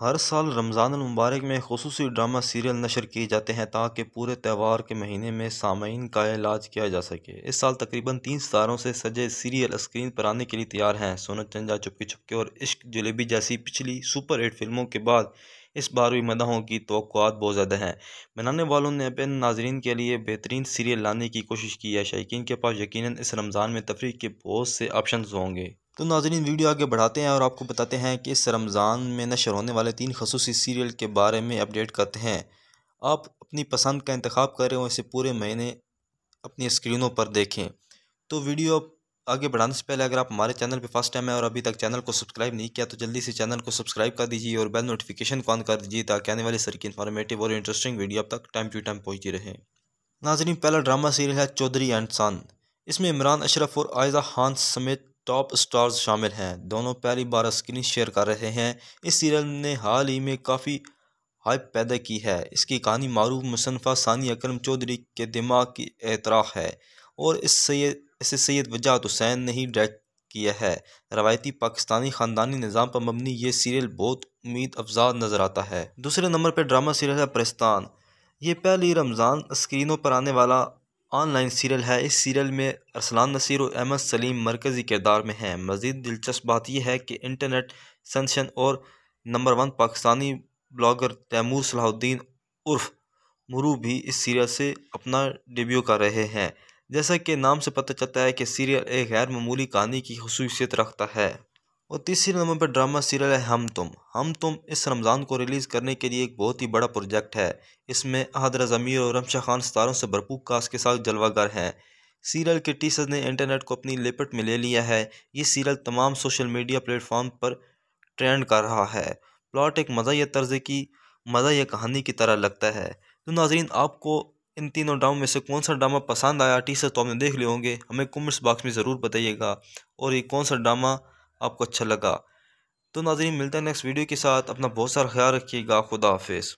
हर साल रमज़ान मुबारक में खसूस ड्रामा सीरियल नशर किए जाते हैं ताकि पूरे त्यौहार के महीने में सामीन का इलाज किया जा सके इस साल तकरीबन तीन सितारों से सजे सीरियल स्क्रीन पर आने के लिए तैयार हैं सोना चंदा चुपके चुपके और इश्क जलेबी जैसी पिछली सुपर हिट फिल्मों के बाद इस बार भी मदाहों की तो बहुत ज़्यादा हैं बनाने वालों ने अपने नाजरन के लिए बेहतरीन सीरियल लाने की कोशिश की है शायक के पास यकीन इस रमज़ान में तफरी के बहुत से ऑप्शन होंगे तो नाजरीन वीडियो आगे बढ़ाते हैं और आपको बताते हैं कि इस रमज़ान में नशर होने वाले तीन खसूसी सीरियल के बारे में अपडेट करते हैं आप अपनी पसंद का इंतखा करें और इसे पूरे महीने अपनी स्क्रीनों पर देखें तो वीडियो आगे बढ़ाने से पहले अगर आप हमारे चैनल पर फर्स्ट टाइम है और अभी तक चैनल को सब्सक्राइब नहीं किया तो जल्दी से चैनल को सब्सक्राइब कर दीजिए और बेल नोटिफिकेशन को ऑन कर दीजिए ताकि आने वाले सर की इन्फॉर्मेटिव और इंटरेस्टिंग वीडियो अब तक टाइम टू टाइम पहुँची रहे नाजरीन पहला ड्रामा सीरियल है चौधरी एंड सान इसमें इमरान अशरफ और आयजा खान समेत टॉप स्टार्स शामिल हैं दोनों पहली बार स्क्रीन शेयर कर रहे हैं इस सीरियल ने हाल ही में काफ़ी हाइप पैदा की है इसकी कहानी मरूफ मुसनफ़ा सानी अक्रम चौधरी के दिमाग की एतराफ़ है और इस सैद इसे सैद वजात हुसैन ने ही डायरेक्ट किया है रवायती पाकिस्तानी ख़ानदानी निज़ाम पर मबनी ये सीरियल बहुत उम्मीद अफजा नज़र आता है दूसरे नंबर पर ड्रामा सीरियल है प्रस्तान ये पहली रमज़ान स्क्रीनों पर आने वाला ऑनलाइन सीरियल है इस सीरियल में अरसलान नसीर और अहमद सलीम मरकज़ी किरदार में हैं मज़ीद दिलचस्प बात यह है कि इंटरनेट सनशन और number one Pakistani blogger Taimur Salahuddin उर्फ मुरू भी इस सीरियल से अपना डेब्यू कर रहे हैं जैसा कि नाम से पता चलता है कि सीरियल एक गैर मामूली कहानी की खसूसियत रखता है और तीसरे नंबर पर ड्रामा सीरियल है हम तुम हम तुम इस रमज़ान को रिलीज़ करने के लिए एक बहुत ही बड़ा प्रोजेक्ट है इसमें अहदरा ज़मीर और रमशा खान सितारों से भरपूर कास्ट के साथ जलवागर हैं सीरियल के टीसर ने इंटरनेट को अपनी लिपट में ले लिया है ये सीरियल तमाम सोशल मीडिया प्लेटफॉर्म पर ट्रेंड कर रहा है प्लॉट एक मज़ा या तर्ज की मज़ा या कहानी की तरह लगता है तो नाजरीन आपको इन तीनों ड्रामों में से कौन सा ड्रामा पसंद आया टीसर तो आपने देख लिए होंगे हमें कमेंट्स बॉक्स में ज़रूर बताइएगा और ये कौन सा ड्रामा आपको अच्छा लगा तो नाजरीन मिलता है नेक्स्ट वीडियो के साथ अपना बहुत सारा ख्याल रखिएगा खुदा हाफिज़